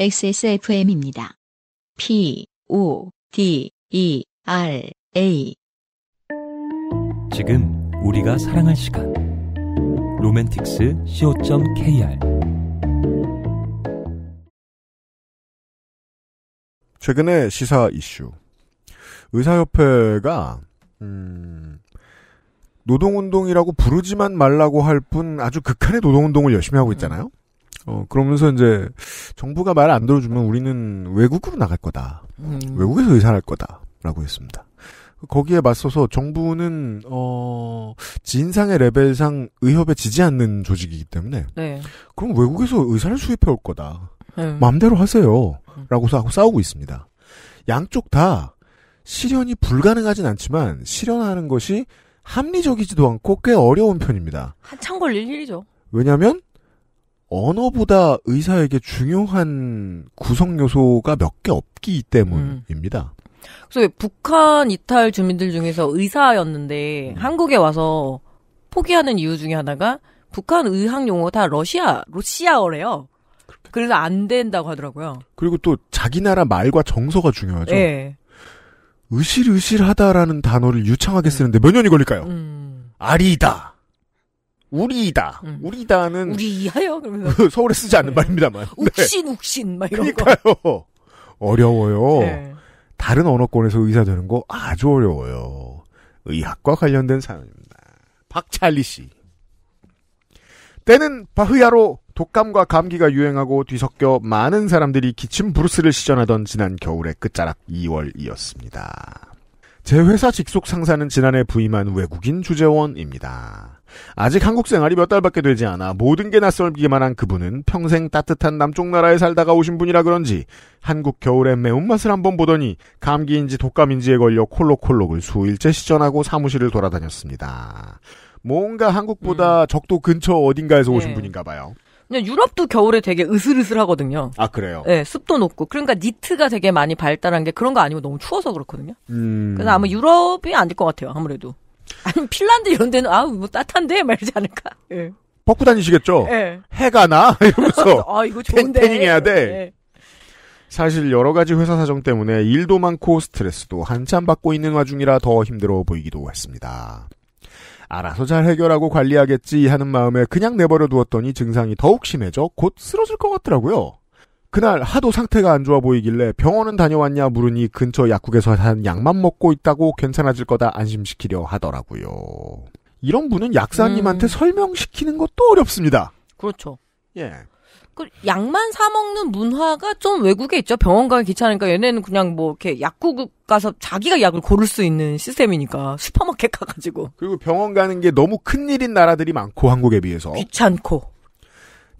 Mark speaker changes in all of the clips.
Speaker 1: XSFM입니다. P, O, D, E, R, A.
Speaker 2: 지금 우리가 사랑할 시간. 로맨틱스 co.kr 최근에 시사 이슈. 의사협회가, 음, 노동운동이라고 부르지만 말라고 할 뿐 아주 극한의 노동운동을 열심히 하고 있잖아요. 어, 그러면서 이제 정부가 말을안 들어주면 우리는 외국으로 나갈 거다. 음. 외국에서 의사할 거다. 라고 했습니다. 거기에 맞서서 정부는 어 진상의 레벨상 의협에 지지 않는 조직이기 때문에 네. 그럼 외국에서 의사를 수입해 올 거다. 네. 마음대로 하세요라고 하고 싸우고 있습니다. 양쪽 다 실현이 불가능하진 않지만 실현하는 것이 합리적이지도 않고 꽤 어려운 편입니다.
Speaker 1: 한참 걸릴 일이죠.
Speaker 2: 왜냐하면 언어보다 의사에게 중요한 구성 요소가 몇 개 없기 때문입니다. 음.
Speaker 1: 그래서 북한 이탈 주민들 중에서 의사였는데 음. 한국에 와서 포기하는 이유 중에 하나가 북한 의학 용어 다 러시아 러시아어래요. 그렇게. 그래서 안 된다고 하더라고요.
Speaker 2: 그리고 또 자기 나라 말과 정서가 중요하죠. 네. 예. 으실으실하다라는 단어를 유창하게 쓰는데 몇 년이 걸릴까요? 음. 아리다. 우리이다. 음. 우리다는 우리이하여 서울에 쓰지 않는 네. 말입니다만. 네. 욱신 네. 욱신 막 이런 그러니까요. 거. 어려워요. 네. 다른 언어권에서 의사 되는 거 아주 어려워요. 의학과 관련된 사연입니다. 박찰리 씨. 때는 바흐야로 독감과 감기가 유행하고 뒤섞여 많은 사람들이 기침 브루스를 시전하던 지난 겨울의 끝자락 2월이었습니다. 제 회사 직속 상사는 지난해 부임한 외국인 주재원입니다. 아직 한국 생활이 몇 달밖에 되지 않아 모든 게 낯설기만 한 그분은 평생 따뜻한 남쪽 나라에 살다가 오신 분이라 그런지 한국 겨울의 매운맛을 한번 보더니 감기인지 독감인지에 걸려 콜록콜록을 수일째 시전하고 사무실을 돌아다녔습니다. 뭔가 한국보다 음. 적도 근처 어딘가에서 오신 네. 분인가 봐요.
Speaker 1: 근데 유럽도 겨울에 되게 으슬으슬하거든요. 아 그래요? 네, 습도 높고 그러니까 니트가 되게 많이 발달한 게 그런 거 아니고 너무 추워서 그렇거든요. 음. 그래서 아마 유럽이 아닐 것 같아요. 아무래도. 아니 핀란드 이런 데는 아우 뭐 따뜻한데 말지 않을까? 예.
Speaker 2: 벗고 다니시겠죠. 예. 해가 나 이러면서 아
Speaker 1: 이거 좋은데 해야 돼. 예.
Speaker 2: 사실 여러 가지 회사 사정 때문에 일도 많고 스트레스도 한참 받고 있는 와중이라 더 힘들어 보이기도 했습니다. 알아서 잘 해결하고 관리하겠지 하는 마음에 그냥 내버려 두었더니 증상이 더욱 심해져 곧 쓰러질 것 같더라고요. 그날 하도 상태가 안 좋아 보이길래 병원은 다녀왔냐 물으니 근처 약국에서 한 약만 먹고 있다고 괜찮아질 거다 안심시키려 하더라고요. 이런 분은 약사님한테 음. 설명시키는 것도 어렵습니다. 그렇죠.
Speaker 1: 예. 그 약만 사 먹는 문화가 좀 외국에 있죠. 병원 가기 귀찮으니까 얘네는 그냥 뭐 이렇게 약국 가서 자기가 약을 고를 수 있는 시스템이니까
Speaker 2: 슈퍼마켓 가가지고. 그리고 병원 가는 게 너무 큰 일인 나라들이 많고 한국에 비해서. 귀찮고.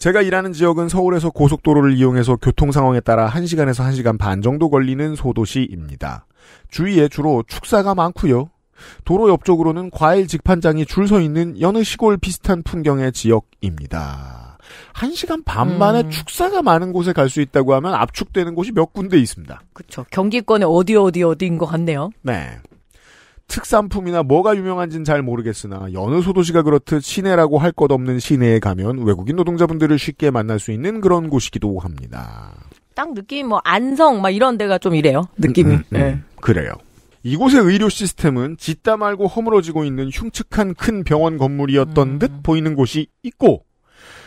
Speaker 2: 제가 일하는 지역은 서울에서 고속도로를 이용해서 교통 상황에 따라 1시간에서 1시간 반 정도 걸리는 소도시입니다. 주위에 주로 축사가 많고요. 도로 옆쪽으로는 과일 직판장이 줄 서 있는 여느 시골 비슷한 풍경의 지역입니다. 1시간 반 만에 음. 축사가 많은 곳에 갈 수 있다고 하면 압축되는 곳이 몇 군데 있습니다. 그렇죠. 경기권에 어디 어디 어디인 것 같네요. 네. 특산품이나 뭐가 유명한지는 잘 모르겠으나 여느 소도시가 그렇듯 시내라고 할 것 없는 시내에 가면 외국인 노동자분들을 쉽게 만날 수 있는 그런 곳이기도 합니다.
Speaker 1: 딱 느낌 이뭐 안성 막 이런 데가 좀 이래요.
Speaker 2: 느낌이. 음, 음, 음, 네. 그래요. 이곳의 의료 시스템은 짓다 말고 허물어지고 있는 흉측한 큰 병원 건물이었던 음. 듯 보이는 곳이 있고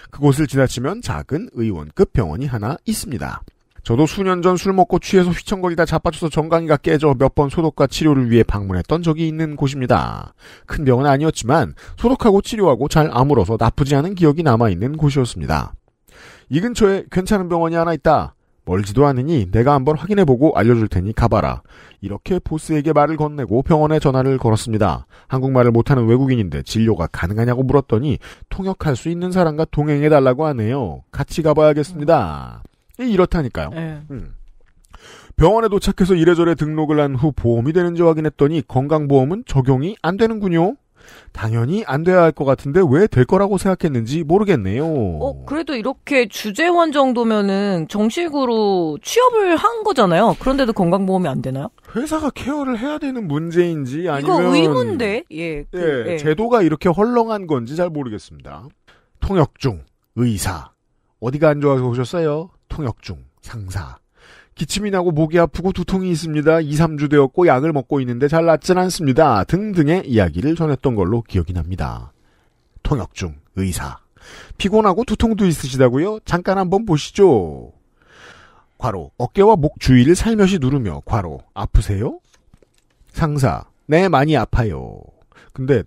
Speaker 2: 그곳을 지나치면 작은 의원급 병원이 하나 있습니다. 저도 수년 전 술 먹고 취해서 휘청거리다 자빠져서 정강이가 깨져 몇 번 소독과 치료를 위해 방문했던 적이 있는 곳입니다. 큰 병은 아니었지만 소독하고 치료하고 잘 아물어서 나쁘지 않은 기억이 남아있는 곳이었습니다. 이 근처에 괜찮은 병원이 하나 있다. 멀지도 않으니 내가 한번 확인해보고 알려줄 테니 가봐라. 이렇게 보스에게 말을 건네고 병원에 전화를 걸었습니다. 한국말을 못하는 외국인인데 진료가 가능하냐고 물었더니 통역할 수 있는 사람과 동행해달라고 하네요. 같이 가봐야겠습니다. 음. 이렇다니까요. 네. 음. 병원에 도착해서 이래저래 등록을 한 후 보험이 되는지 확인했더니 건강보험은 적용이 안 되는군요. 당연히 안 돼야 할 것 같은데 왜 될 거라고 생각했는지 모르겠네요. 어,
Speaker 1: 그래도 이렇게 주재원 정도면은 정식으로 취업을 한 거잖아요. 그런데도 건강보험이 안 되나요? 회사가 케어를
Speaker 2: 해야 되는 문제인지 아니면 이거 의문데
Speaker 1: 예, 그, 예, 예.
Speaker 2: 제도가 이렇게 헐렁한 건지 잘 모르겠습니다. 통역 중 의사 어디가 안 좋아서 오셨어요? 통역중 상사. 기침이 나고 목이 아프고 두통이 있습니다. 2, 3주 되었고 약을 먹고 있는데 잘 낫진 않습니다. 등등의 이야기를 전했던 걸로 기억이 납니다. 통역 중 의사. 피곤하고 두통도 있으시다고요? 잠깐 한번 보시죠. 과로. 어깨와 목 주위를 살며시 누르며 과로. 아프세요? 상사. 네, 많이 아파요. 근데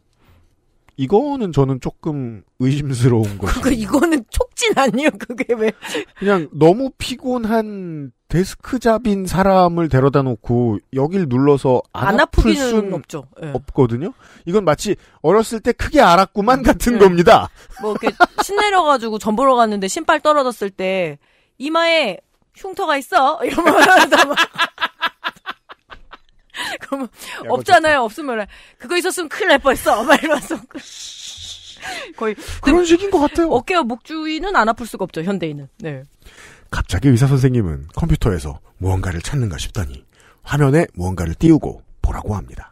Speaker 2: 이거는 저는 조금 의심스러운 거죠. 그러니까 그 이거는 촉 아니요, 그게 왜. 그냥 너무 피곤한 데스크 잡인 사람을 데려다 놓고 여길 눌러서 안, 안 아플 수는 없죠. 예. 없거든요. 이건 마치 어렸을 때 크게 알았구만 같은 예. 겁니다.
Speaker 1: 뭐 이렇게 신내려가지고 전 보러 갔는데 신발 떨어졌을 때 이마에 흉터가 있어 이러면 그러면 없잖아요. 없으면 그거 있었으면 큰일 날 뻔했어. 막 이러면서 거의 그런 식인 것 같아요. 어깨와 목 주위는 안 아플 수가 없죠 현대인은. 네.
Speaker 2: 갑자기 의사 선생님은 컴퓨터에서 무언가를 찾는가 싶더니 화면에 무언가를 띄우고 보라고 합니다.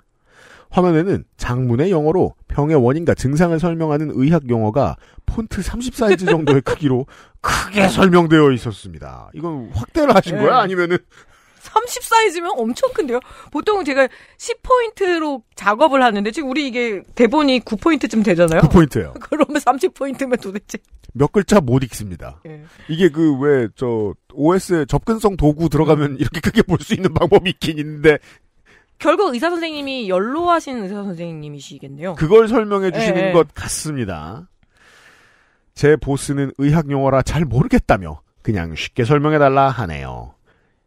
Speaker 2: 화면에는 장문의 영어로 병의 원인과 증상을 설명하는 의학 용어가 폰트 30 사이즈 정도의 크기로 크게 설명되어 있었습니다. 이건 확대를 하신 네. 거야?
Speaker 1: 아니면은 30 사이즈면 엄청 큰데요. 보통 은 제가 10포인트로 작업을 하는데 지금 우리 이게 대본이 9포인트쯤 되잖아요. 9포인트예요. 그러면 30포인트면 도대체
Speaker 2: 몇 글자 못 읽습니다. 예. 이게 그 왜 저 OS에 접근성 도구 들어가면 음. 이렇게 크게 볼 수 있는 방법이 있긴 있는데
Speaker 1: 결국 의사 선생님이 연로하신 의사 선생님이시겠네요. 그걸 설명해 예, 주시는 예. 것
Speaker 2: 같습니다. 제 보스는 의학 용어라 잘 모르겠다며 그냥 쉽게 설명해 달라 하네요.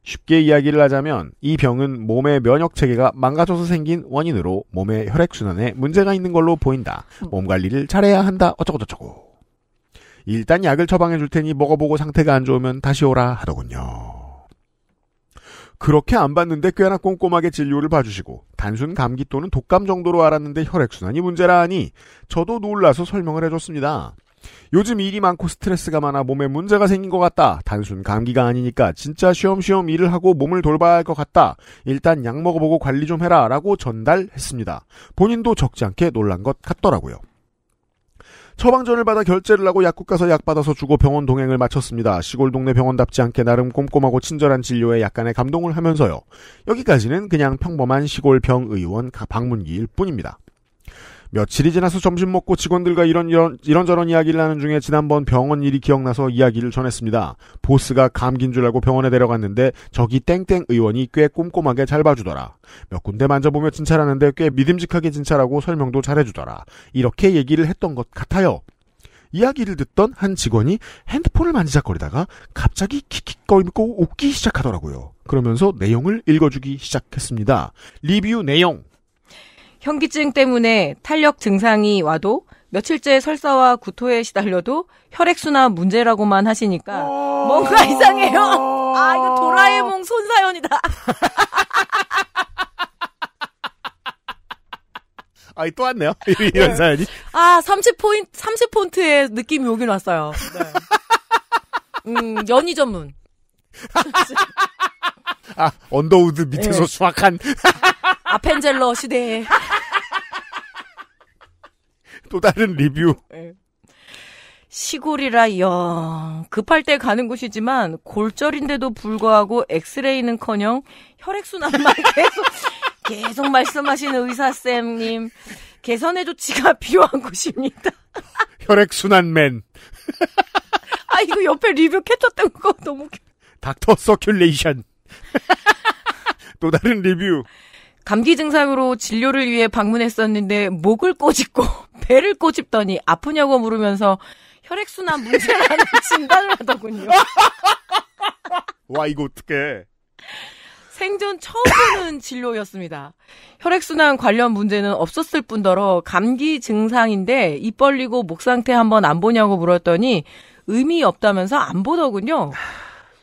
Speaker 2: 쉽게 이야기를 하자면 이 병은 몸의 면역 체계가 망가져서 생긴 원인으로 몸의 혈액 순환에 문제가 있는 걸로 보인다. 음. 몸 관리를 잘해야 한다. 어쩌고저쩌고. 일단 약을 처방해 줄 테니 먹어보고 상태가 안 좋으면 다시 오라 하더군요. 그렇게 안 봤는데 꽤나 꼼꼼하게 진료를 봐주시고 단순 감기 또는 독감 정도로 알았는데 혈액순환이 문제라 하니 저도 놀라서 설명을 해줬습니다. 요즘 일이 많고 스트레스가 많아 몸에 문제가 생긴 것 같다. 단순 감기가 아니니까 진짜 쉬엄쉬엄 일을 하고 몸을 돌봐야 할 것 같다. 일단 약 먹어보고 관리 좀 해라. 라고 전달했습니다. 본인도 적지 않게 놀란 것 같더라고요. 처방전을 받아 결제를 하고 약국 가서 약 받아서 주고 병원 동행을 마쳤습니다. 시골 동네 병원답지 않게 나름 꼼꼼하고 친절한 진료에 약간의 감동을 하면서요. 여기까지는 그냥 평범한 시골 병의원 방문기일 뿐입니다. 며칠이 지나서 점심 먹고 직원들과 이런, 이런, 이런저런 이야기를 하는 중에 지난번 병원 일이 기억나서 이야기를 전했습니다. 보스가 감긴 줄 알고 병원에 데려갔는데 저기 땡땡 의원이 꽤 꼼꼼하게 잘 봐주더라. 몇 군데 만져보며 진찰하는데 꽤 믿음직하게 진찰하고 설명도 잘해주더라. 이렇게 얘기를 했던 것 같아요. 이야기를 듣던 한 직원이 핸드폰을 만지작거리다가 갑자기 킥킥거리고 웃기 시작하더라고요. 그러면서 내용을 읽어주기 시작했습니다. 리뷰 내용.
Speaker 1: 현기증 때문에 탄력 증상이 와도 며칠째 설사와 구토에 시달려도 혈액순환 문제라고만 하시니까 어. 뭔가 이상해요. 아, 이거 도라에몽 손사연이다.
Speaker 2: 아이, 또 왔네요. 이런 네. 사연이.
Speaker 1: 아, 30포인트, 30폰트의 느낌이 오긴 왔어요. 네. 음, 연희 전문.
Speaker 2: 아, 언더우드 밑에서 네. 수확한.
Speaker 1: 아펜젤러 시대에.
Speaker 2: 또 다른 리뷰. 예.
Speaker 1: 시골이라 영 급할 때 가는 곳이지만 골절인데도 불구하고 엑스레이는커녕 혈액순환만 계속 계속 말씀하시는 의사쌤님 개선의 조치가 필요한 곳입니다.
Speaker 2: 혈액순환맨.
Speaker 1: 아 이거 옆에 리뷰 캡처된 거 너무
Speaker 2: 닥터 서큘레이션 또 다른 리뷰 감기
Speaker 1: 증상으로 진료를 위해 방문했었는데 목을 꼬집고 배를 꼬집더니 아프냐고 물으면서 혈액순환 문제라는 진단을 하더군요.
Speaker 2: 와 이거 어떡해.
Speaker 1: 생전 처음 보는 진료였습니다. 혈액순환 관련 문제는 없었을 뿐더러 감기 증상인데 입 벌리고 목 상태 한번 안 보냐고 물었더니 의미 없다면서 안 보더군요.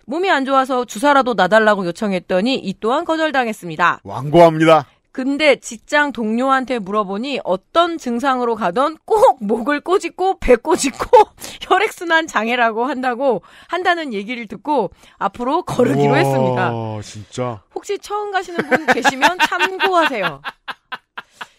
Speaker 1: 몸이 안 좋아서 주사라도 놔달라고 요청했더니 이 또한 거절당했습니다.
Speaker 2: 완고합니다.
Speaker 1: 근데 직장 동료한테 물어보니 어떤 증상으로 가던 꼭 목을 꼬집고 배 꼬집고 혈액순환 장애라고 한다고 한다는 얘기를 듣고 앞으로 거르기로 우와, 했습니다. 진짜. 혹시 처음 가시는 분 계시면 참고하세요.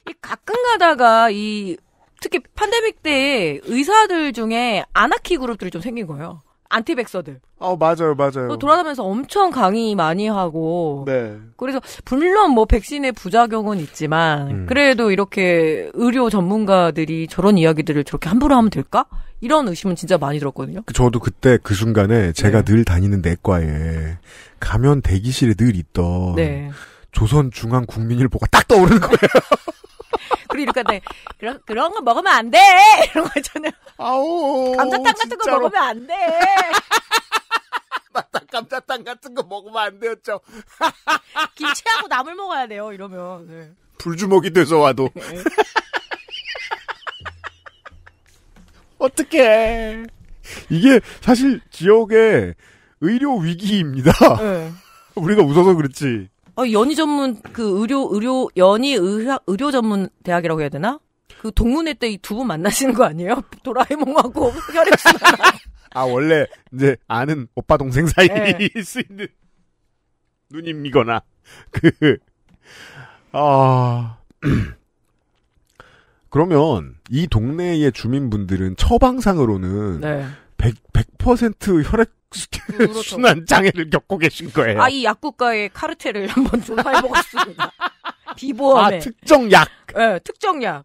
Speaker 1: 이 가끔 가다가 이 특히 팬데믹 때 의사들 중에 아나키 그룹들이 좀 생긴 거예요. 안티백서들.
Speaker 2: 어 맞아요 맞아요.
Speaker 1: 돌아다니면서 엄청 강의 많이 하고. 네. 그래서 물론 뭐 백신의 부작용은 있지만 음. 그래도 이렇게 의료 전문가들이 저런 이야기들을 저렇게 함부로 하면 될까? 이런 의심은 진짜 많이 들었거든요.
Speaker 2: 그 저도 그때 그 순간에 제가 네. 늘 다니는 내과에 가면 대기실에 늘 있던 네. 조선 중앙 국민일보가 딱 떠오르는 거예요.
Speaker 1: 자리 이렇게 돼. 그런 그런 거 먹으면 안 돼. 이런 거 있잖아요.
Speaker 2: 아우.
Speaker 1: 감자탕 같은 진짜로. 거 먹으면 안 돼. 맞다.
Speaker 2: 감자탕 같은 거 먹으면 안 되었죠. 김치하고 나물 먹어야 돼요. 이러면. 네. 불주먹이 돼서 와도. 네. 어떻게 이게 사실 지역의 의료 위기입니다. 네. 우리가 웃어서 그렇지.
Speaker 1: 어, 연희 전문 그 의료 의료 연희 의학 의료 전문 대학이라고 해야 되나? 그 동문회 때 이 두 분만나신거 아니에요? 도라에몽하고 혈액순환.
Speaker 2: 아 원래 이제 아는 오빠 동생 사이일 네. 수 있는 누님이거나 그 아. 그러면 이 동네의 주민분들은 처방상으로는 네. 100, 100% 혈액 음, 그렇죠. 순환 장애를 겪고 계신 거예요. 아,
Speaker 1: 이 약국가의 카르텔을 한번 조사해보고 습니다 비보험에. 아, 특정 약. 네, 특정 약.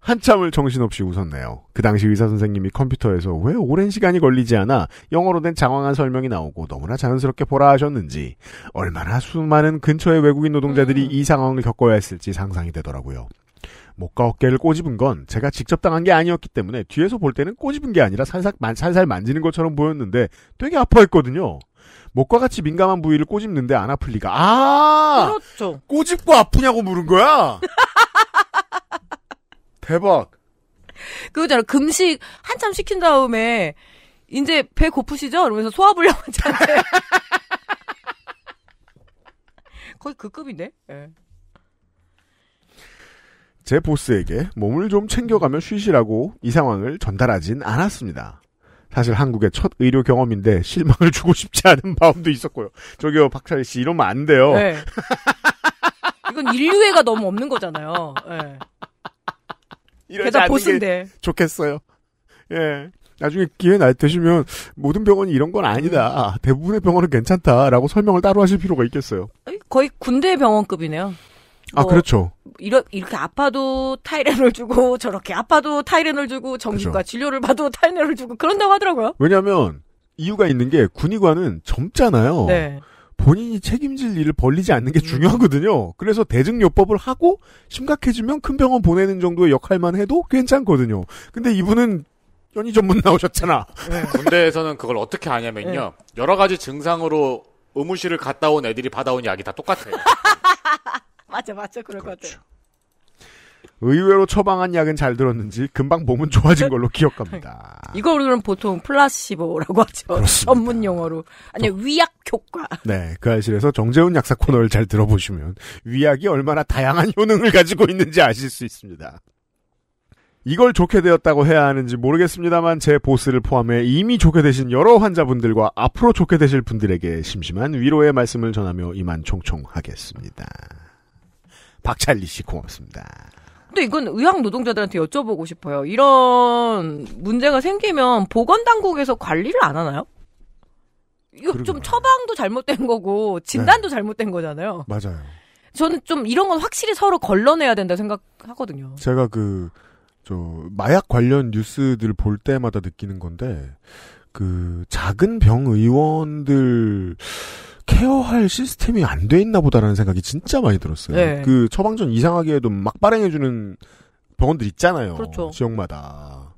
Speaker 2: 한참을 정신없이 웃었네요. 그 당시 의사 선생님이 컴퓨터에서 왜 오랜 시간이 걸리지 않아 영어로 된 장황한 설명이 나오고 너무나 자연스럽게 보라 하셨는지 얼마나 수많은 근처의 외국인 노동자들이 음. 이 상황을 겪어야 했을지 상상이 되더라고요. 목과 어깨를 꼬집은 건 제가 직접 당한 게 아니었기 때문에 뒤에서 볼 때는 꼬집은 게 아니라 살살, 만, 살살 만지는 것처럼 보였는데 되게 아파했거든요. 목과 같이 민감한 부위를 꼬집는데 안 아플 리가. 아! 그렇죠. 꼬집고 아프냐고 물은 거야? 대박.
Speaker 1: 그거잖아. 금식 한참 시킨 다음에 이제 배 고프시죠? 이러면서 소화불량 환자한테. 거의 그 급인데? 예. 네.
Speaker 2: 제 보스에게 몸을 좀 챙겨가며 쉬시라고 이 상황을 전달하진 않았습니다. 사실 한국의 첫 의료 경험인데 실망을 주고 싶지 않은 마음도 있었고요. 저기요, 박찬희 씨, 이러면 안 돼요. 네.
Speaker 1: 이건 인류애가 너무 없는 거잖아요. 네. 게다 보스인데.
Speaker 2: 좋겠어요. 예. 나중에 기회 날 되시면 모든 병원이 이런 건 아니다. 음. 대부분의 병원은 괜찮다라고 설명을 따로 하실 필요가 있겠어요.
Speaker 1: 거의 군대 병원급이네요. 아, 뭐 아, 그렇죠. 이러, 이렇게 아파도 타이레놀 주고 저렇게 아파도 타이레놀 주고 정신과 그렇죠. 진료를 봐도 타이레놀 주고 그런다고 하더라고요.
Speaker 2: 왜냐하면 이유가 있는 게 군의관은 젊잖아요. 네. 본인이 책임질 일을 벌리지 않는 게 음. 중요하거든요. 그래서 대증요법을 하고 심각해지면 큰 병원 보내는 정도의 역할만 해도 괜찮거든요. 근데 이분은 연이 전문 나오셨잖아. 네. 군대에서는 그걸 어떻게 아냐면요 네. 여러 가지 증상으로 의무실을 갔다 온 애들이 받아온 약이 다 똑같아요.
Speaker 1: 맞아, 맞아. 그럴 그렇죠. 것 같아요.
Speaker 2: 의외로 처방한 약은 잘 들었는지 금방 몸은 좋아진 걸로 기억합니다.
Speaker 1: 이걸 우리는 보통 플라시보라고 하죠. 전문 용어로. 아니, 위약
Speaker 2: 효과. 네, 그 알실에서 정재훈 약사 코너를 잘 들어보시면 위약이 얼마나 다양한 효능을 가지고 있는지 아실 수 있습니다. 이걸 좋게 되었다고 해야 하는지 모르겠습니다만 제 보스를 포함해 이미 좋게 되신 여러 환자분들과 앞으로 좋게 되실 분들에게 심심한 위로의 말씀을 전하며 이만 총총하겠습니다. 박찰리 씨 고맙습니다.
Speaker 1: 근데 이건 의학 노동자들한테 여쭤보고 싶어요. 이런 문제가 생기면 보건 당국에서 관리를 안 하나요? 이거 그러게좀 처방도 잘못된 거고 진단도 네. 잘못된 거잖아요. 맞아요. 저는 좀 이런 건 확실히 서로 걸러내야 된다 생각하거든요.
Speaker 2: 제가 그저 마약 관련 뉴스들 볼 때마다 느끼는 건데 그 작은 병 의원들 케어할 시스템이 안 돼 있나 보다라는 생각이 진짜 많이 들었어요. 네. 그 처방전 이상하게도 막 발행해주는 병원들 있잖아요. 그렇죠. 지역마다.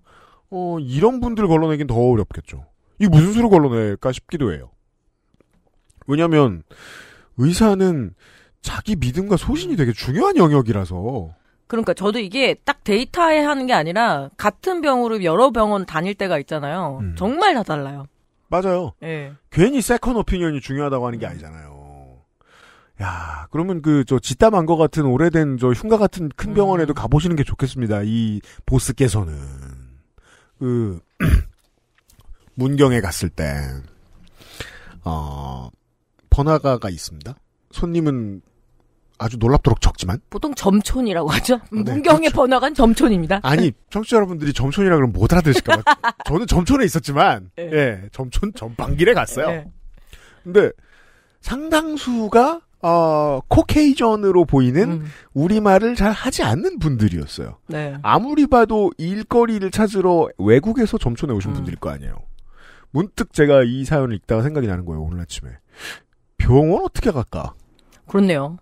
Speaker 2: 어, 이런 분들 걸러내긴 더 어렵겠죠. 이게 무슨 수로 걸러낼까 싶기도 해요. 왜냐면, 의사는 자기 믿음과 소신이 되게 중요한 영역이라서.
Speaker 1: 그러니까 저도 이게 딱 데이터에 하는 게 아니라 같은 병으로 여러 병원 다닐 때가 있잖아요. 음. 정말 다 달라요.
Speaker 2: 맞아요. 예. 괜히 세컨 오피니언이 중요하다고 하는 게 음. 아니잖아요. 야, 그러면 그저 짓담한 것 같은 오래된 저 흉가 같은 큰 병원에도 음. 가보시는 게 좋겠습니다. 이 보스께서는 그 문경에 갔을 때 어, 번화가가 있습니다. 손님은 아주 놀랍도록 적지만
Speaker 1: 보통 점촌이라고 하죠. 아, 네, 문경에 그렇죠. 번화가는 점촌입니다. 아니
Speaker 2: 청취자 여러분들이 점촌이라 그러면 못 알아들으실까 봐. 저는 점촌에 있었지만 네. 예 점촌 전방길에 갔어요. 네. 근데 상당수가 어, 코케이전으로 보이는 음. 우리말을 잘 하지 않는 분들이었어요. 네. 아무리 봐도 일거리를 찾으러 외국에서 점촌에 오신 음. 분들일 거 아니에요. 문득 제가 이 사연을 읽다가 생각이 나는 거예요, 오늘 아침에. 병원 어떻게 갈까? 그렇네요.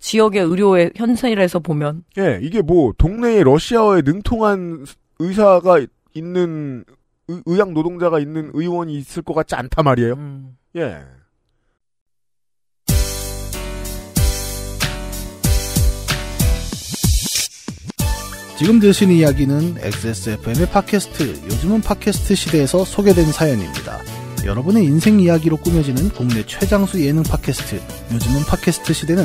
Speaker 2: 지역의 의료의
Speaker 1: 현실에서 보면.
Speaker 2: 예, 이게 뭐 동네에 러시아어에 능통한 의사가 있는 의, 학 노동자가 있는 의원이 있을 것 같지 않단 말이에요. 음. 예. 지금 드으신 이야기는 XSFM의 팟캐스트, 요즘은 팟캐스트 시대에서 소개된 사연입니다. 여러분의 인생 이야기로 꾸며지는 국내 최장수 예능 팟캐스트, 요즘은 팟캐스트 시대는